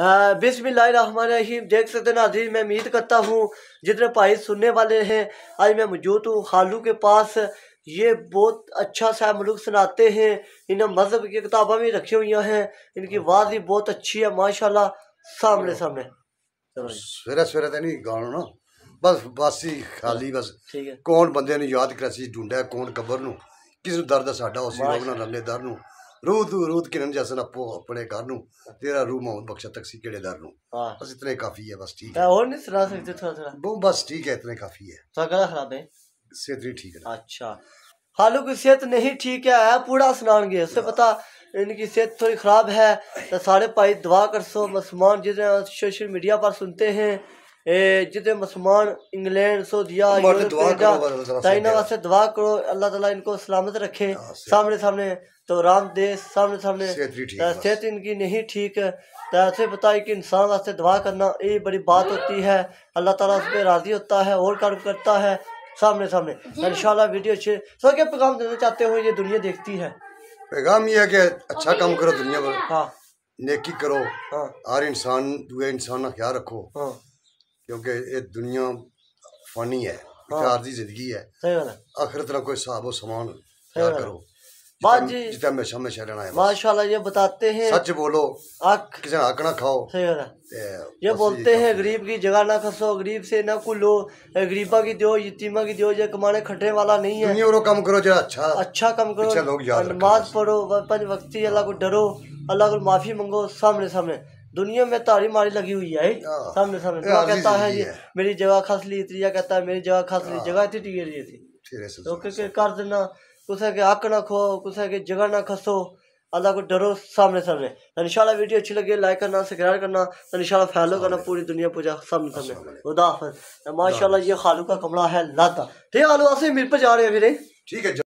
बिस्मिल्लाहिर्रहमानिर्रहीम देख सकते हैं नाजीर मैं उम्मीद करता हूँ जितने भाई सुनने वाले हैं आज मैं मौजूद हूँ खालू के पास ये बहुत अच्छा सा मुल्क सुनाते हैं इन्हें मज़हब की किताबें भी रखी हुई हैं इनकी आवाज़ हाँ। भी बहुत अच्छी है माशाल्लाह सामने हाँ। सामने सवेरे सवेरे तो नहीं गाना ना बस बस ही खाली हाँ, बस कौन बंदे ने याद करासी ढूंढा कौन कबर न किस दर्द साढ़ा उस ਲੋਕ ਨਾਲ ਰੋਦੂ ਰੋਦ ਕਿਰਨ ਜਸਨ ਆਪੋ ਆਪਣੇ ਘਰ ਨੂੰ ਤੇਰਾ ਰੂਹ ਮੌਨ ਬਖਸ਼ਾ ਤਕਸੀ ਕਿਹੜੇ ਦਰ ਨੂੰ ਬਸ ਇਤਨੇ ਕਾਫੀ ਹੈ ਬਸ ਠੀਕ है और नहीं सुना सकते थोड़ा थोड़ा वो बस ठीक है इतने काफी है तो खराब है अच्छा। सेहत नहीं ठीक है अच्छा हालू की सेहत नहीं ठीक है पूरा सुनान गए उससे पता इनकी सेहत थोड़ी ख़राब है तो सारे भाई दुआ कर सो मुसलमान जितने सोशल मीडिया पर सुनते हैं जिते मुसलमान इंग्लैंड सऊदिया तो चाइना वास्ते दुआ करो अल्लाह ताला इनको सलामत रखे हाँ, सामने सामने तो राम देश सामने सामने तो सेहत इनकी नहीं ठीक तो ऐसे बताए कि इंसान वास्ते दुआ करना ये बड़ी बात होती है अल्लाह ताला उस पर राज़ी होता है और कर्म करता है सामने सामने इन वीडियो अच्छे सर तो क्या पैगाम देना चाहते हो ये दुनिया देखती है पैगाम ये है कि अच्छा काम करो दुनिया में हाँ नेकी करो हाँ हर इंसान दुए इंसान का ख्याल रखो हाँ क्योंकि ये दुनिया फानी है आरजी हाँ। जिंदगी है आखिरत ना कोई साहब समान करो माशाल्लाह ये बताते हैं सच बोलो किसी हक ना खाओ ये बोलते हैं गरीब की जगह ना खसो गरीब से ना कोई लो गरीबा की दो यतीमा की दो ये कमाने खटने वाला नहीं है दुनिया काम करो जरा अच्छा अच्छा काम करो नमाज पढ़ो पंज वक्ती अल्लाह को डरो अल्लाह को माफी मंगो सामने सामने दुनिया में तारी मारी लगी हुई है सामने सामने तो कहता है ये मेरी जगह खस ली त्रिया कहता है मेरी जगह खस ली जगह इतनी टिकी रही थी तो क्योंकि कर देना कुछ के आक ना खो कुछ के जगह ना खसो अल्लाह को डरो सामने सामने तो वीडियो अच्छी लगी लाइक करना सब्सक्राइब करना तो फैलो करना पूरी दुनिया पूजा सामने सामने उदाफ माशाला ये खालू का कमरा है लाता ठीक है आलू आसिफ मेरे पर जा रहे हैं फिर ठीक है